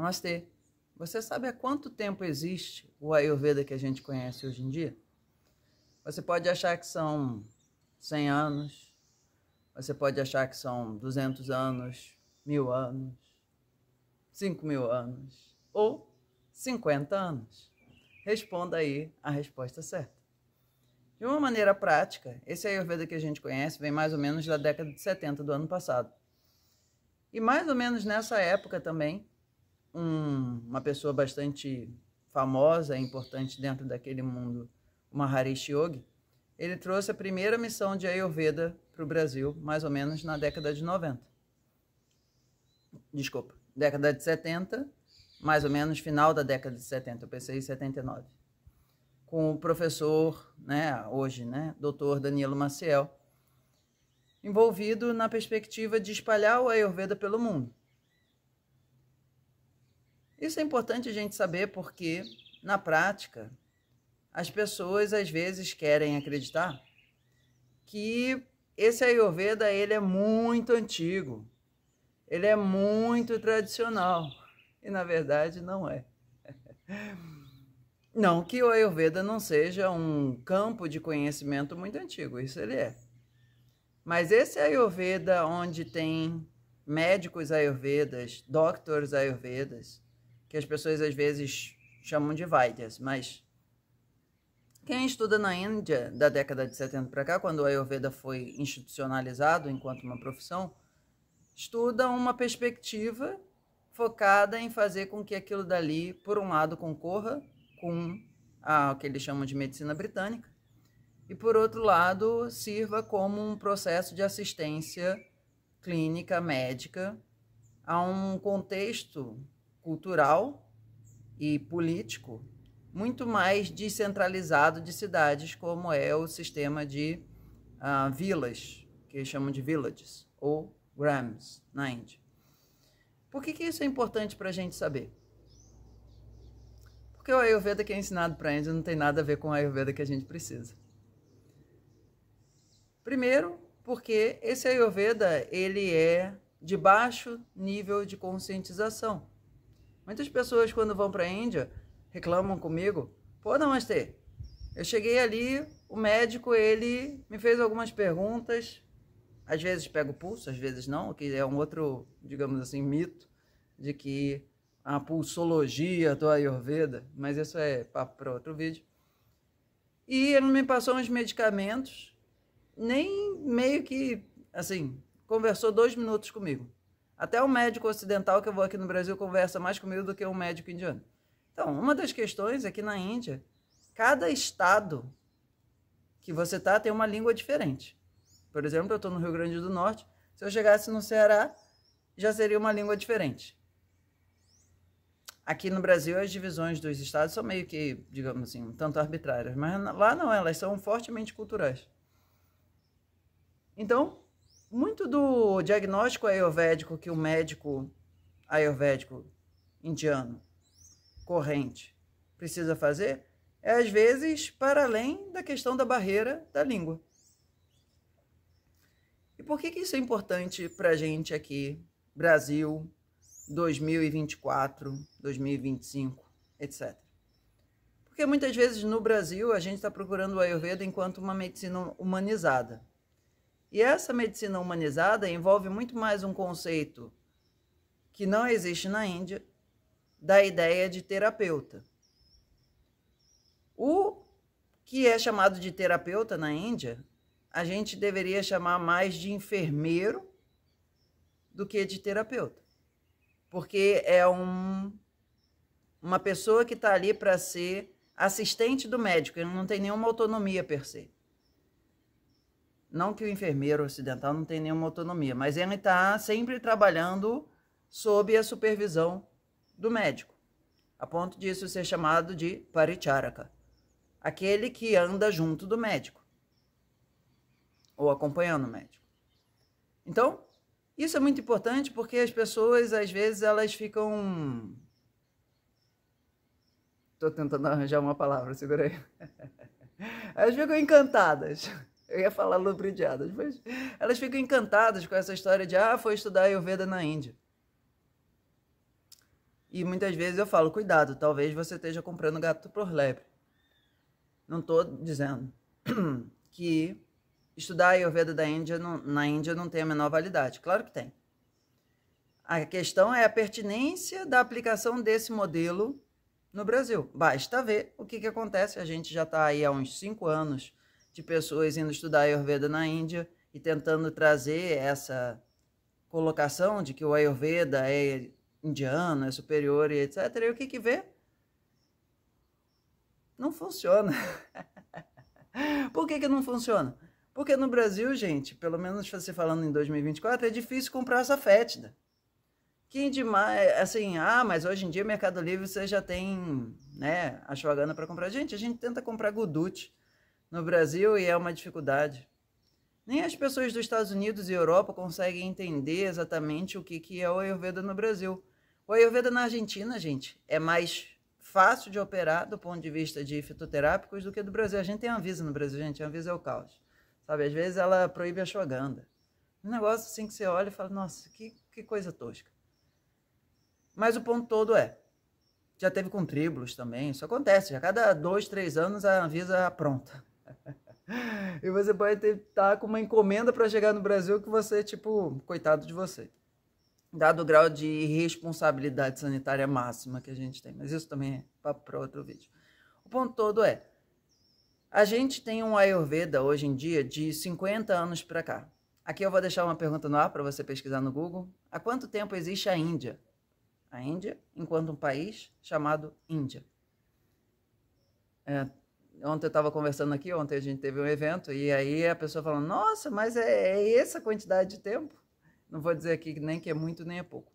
Namastê. Você sabe há quanto tempo existe o Ayurveda que a gente conhece hoje em dia? Você pode achar que são 100 anos, você pode achar que são 200 anos, mil anos, 5 mil anos ou 50 anos. Responda aí a resposta certa. De uma maneira prática, esse Ayurveda que a gente conhece vem mais ou menos da década de 70 do ano passado. E mais ou menos nessa época também, um, uma pessoa bastante famosa e importante dentro daquele mundo, o Maharishi Yogi, ele trouxe a primeira missão de Ayurveda para o Brasil, mais ou menos na década de 90. Desculpa, década de 70, mais ou menos final da década de 70, eu pensei em 79. Com o professor, né, hoje, né, doutor Danilo Maciel, envolvido na perspectiva de espalhar o Ayurveda pelo mundo. Isso é importante a gente saber porque, na prática, as pessoas às vezes querem acreditar que esse Ayurveda ele é muito antigo, ele é muito tradicional e na verdade não é. Não que o Ayurveda não seja um campo de conhecimento muito antigo, isso ele é. Mas esse Ayurveda onde tem médicos ayurvedas, doctors ayurvedas, que as pessoas às vezes chamam de Vaidyas, mas quem estuda na Índia da década de 70 para cá, quando o Ayurveda foi institucionalizado enquanto uma profissão, estuda uma perspectiva focada em fazer com que aquilo dali, por um lado, concorra com a, o que eles chamam de medicina britânica, e por outro lado, sirva como um processo de assistência clínica médica a um contexto cultural e político muito mais descentralizado de cidades, como é o sistema de uh, vilas, que chamam de villages ou grams na Índia. Por que, que isso é importante para a gente saber? Porque o Ayurveda que é ensinado para a Índia não tem nada a ver com o Ayurveda que a gente precisa. Primeiro, porque esse Ayurveda ele é de baixo nível de conscientização. Muitas pessoas, quando vão para a Índia, reclamam comigo. Pô, Namastê, eu cheguei ali, o médico, ele me fez algumas perguntas. Às vezes pego o pulso, às vezes não, que é um outro, digamos assim, mito de que a pulsologia do Ayurveda, mas isso é papo para outro vídeo. E ele me passou uns medicamentos, nem meio que, assim, conversou dois minutos comigo. Até o médico ocidental que eu vou aqui no Brasil conversa mais comigo do que um médico indiano. Então, uma das questões é que na Índia, cada estado que você tá tem uma língua diferente. Por exemplo, eu estou no Rio Grande do Norte. Se eu chegasse no Ceará, já seria uma língua diferente. Aqui no Brasil, as divisões dos estados são meio que, digamos assim, um tanto arbitrárias, mas lá não, elas são fortemente culturais. Então, muito do diagnóstico ayurvédico que o médico ayurvédico indiano corrente precisa fazer é, às vezes, para além da questão da barreira da língua. E por que, que isso é importante para a gente aqui, Brasil, 2024, 2025, etc.? Porque muitas vezes no Brasil a gente está procurando o Ayurveda enquanto uma medicina humanizada. E essa medicina humanizada envolve muito mais um conceito que não existe na Índia, da ideia de terapeuta. O que é chamado de terapeuta na Índia, a gente deveria chamar mais de enfermeiro do que de terapeuta, porque é um, uma pessoa que está ali para ser assistente do médico, ele não tem nenhuma autonomia per se. Não que o enfermeiro ocidental não tenha nenhuma autonomia, mas ele está sempre trabalhando sob a supervisão do médico, a ponto disso ser chamado de paricharaka, aquele que anda junto do médico ou acompanhando o médico. Então, isso é muito importante porque as pessoas, às vezes, elas ficam. Estou tentando arranjar uma palavra, segura aí. Elas ficam encantadas eu ia falar lubridiadas, mas elas ficam encantadas com essa história de ah, foi estudar Ayurveda na Índia. E muitas vezes eu falo, cuidado, talvez você esteja comprando gato por lebre. Não estou dizendo que estudar Ayurveda da Índia não, na Índia não tem a menor validade. Claro que tem. A questão é a pertinência da aplicação desse modelo no Brasil. Basta ver o que, que acontece. A gente já está aí há uns cinco anos de pessoas indo estudar Ayurveda na Índia e tentando trazer essa colocação de que o Ayurveda é indiano, é superior e etc. E o que que vê? Não funciona. Por que que não funciona? Porque no Brasil, gente, pelo menos você falando em 2024, é difícil comprar essa fétida. Quem demais, assim, ah, mas hoje em dia Mercado Livre você já tem, né, a ashwagandha para comprar. Gente, a gente tenta comprar Gudut, no Brasil e é uma dificuldade. Nem as pessoas dos Estados Unidos e Europa conseguem entender exatamente o que, que é o Ayurveda no Brasil. O Ayurveda na Argentina, gente, é mais fácil de operar do ponto de vista de fitoterápicos do que do Brasil. A gente tem Anvisa no Brasil, gente. A Anvisa é o caos. Sabe, às vezes ela proíbe a choganda. Um negócio assim que você olha e fala, nossa, que, que coisa tosca. Mas o ponto todo é, já teve com tribulos também, isso acontece. Já cada dois, três anos a Anvisa apronta. e você pode estar tá com uma encomenda para chegar no Brasil que você, tipo, coitado de você. Dado o grau de responsabilidade sanitária máxima que a gente tem. Mas isso também é papo para outro vídeo. O ponto todo é, a gente tem um Ayurveda hoje em dia de 50 anos para cá. Aqui eu vou deixar uma pergunta no ar para você pesquisar no Google. Há quanto tempo existe a Índia? A Índia, enquanto um país chamado Índia. É, Ontem eu estava conversando aqui, ontem a gente teve um evento, e aí a pessoa falou: nossa, mas é, é essa quantidade de tempo? Não vou dizer aqui nem que é muito, nem é pouco.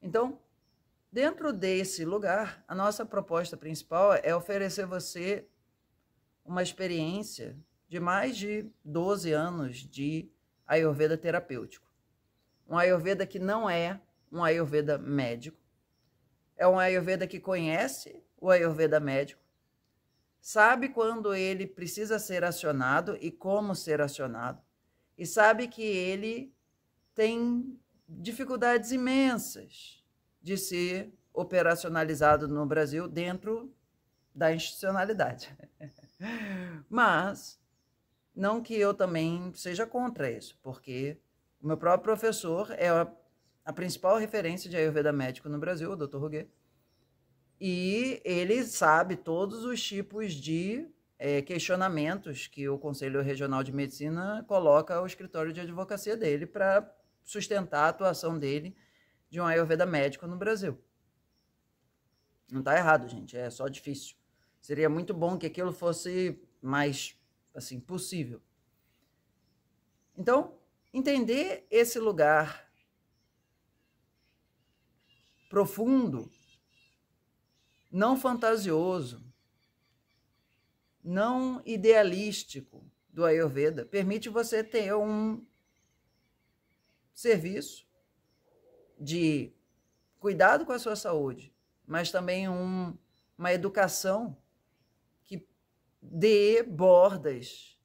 Então, dentro desse lugar, a nossa proposta principal é oferecer você uma experiência de mais de 12 anos de Ayurveda terapêutico. Um Ayurveda que não é um Ayurveda médico. É um Ayurveda que conhece o Ayurveda médico sabe quando ele precisa ser acionado e como ser acionado, e sabe que ele tem dificuldades imensas de ser operacionalizado no Brasil dentro da institucionalidade. Mas não que eu também seja contra isso, porque o meu próprio professor é a, a principal referência de Ayurveda médico no Brasil, o Dr. Ruguet, e ele sabe todos os tipos de é, questionamentos que o Conselho Regional de Medicina coloca ao escritório de advocacia dele para sustentar a atuação dele de um Ayurveda médico no Brasil. Não está errado, gente, é só difícil. Seria muito bom que aquilo fosse mais assim possível. Então, entender esse lugar profundo não fantasioso, não idealístico do Ayurveda permite você ter um serviço de cuidado com a sua saúde, mas também um, uma educação que dê bordas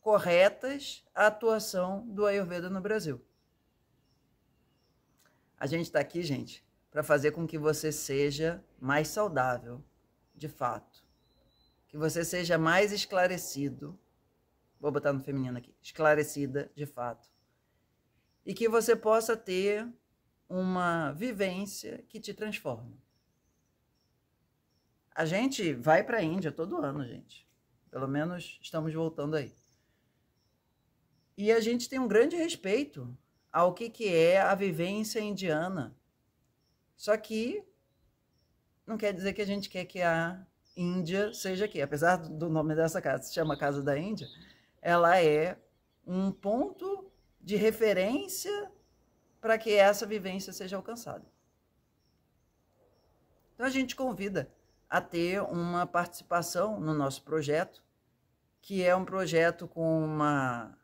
corretas à atuação do Ayurveda no Brasil. A gente está aqui, gente, para fazer com que você seja mais saudável, de fato. Que você seja mais esclarecido. Vou botar no feminino aqui. Esclarecida, de fato. E que você possa ter uma vivência que te transforme. A gente vai para a Índia todo ano, gente. Pelo menos estamos voltando aí. E a gente tem um grande respeito ao que, que é a vivência indiana só que não quer dizer que a gente quer que a Índia seja aqui. Apesar do nome dessa casa se chama Casa da Índia, ela é um ponto de referência para que essa vivência seja alcançada. Então a gente convida a ter uma participação no nosso projeto, que é um projeto com uma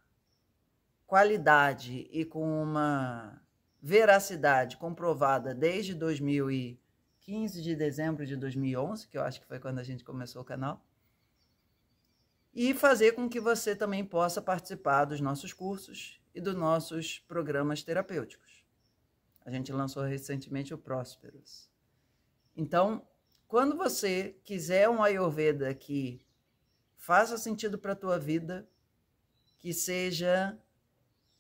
qualidade e com uma veracidade comprovada desde 2015 de dezembro de 2011, que eu acho que foi quando a gente começou o canal, e fazer com que você também possa participar dos nossos cursos e dos nossos programas terapêuticos. A gente lançou recentemente o Prósperos. Então, quando você quiser um Ayurveda que faça sentido para a tua vida, que seja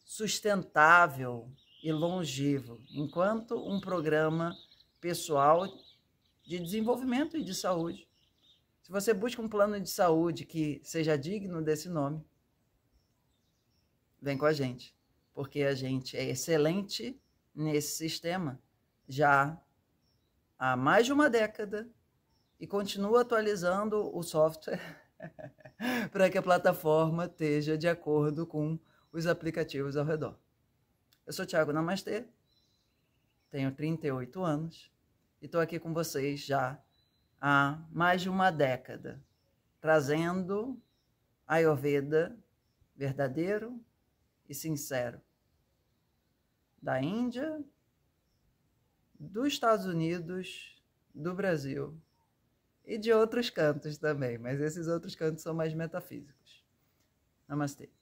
sustentável, e longevo, enquanto um programa pessoal de desenvolvimento e de saúde. Se você busca um plano de saúde que seja digno desse nome, vem com a gente, porque a gente é excelente nesse sistema já há mais de uma década e continua atualizando o software para que a plataforma esteja de acordo com os aplicativos ao redor. Eu sou Thiago Namastê, tenho 38 anos e estou aqui com vocês já há mais de uma década, trazendo Ayurveda verdadeiro e sincero da Índia, dos Estados Unidos, do Brasil e de outros cantos também, mas esses outros cantos são mais metafísicos. Namastê.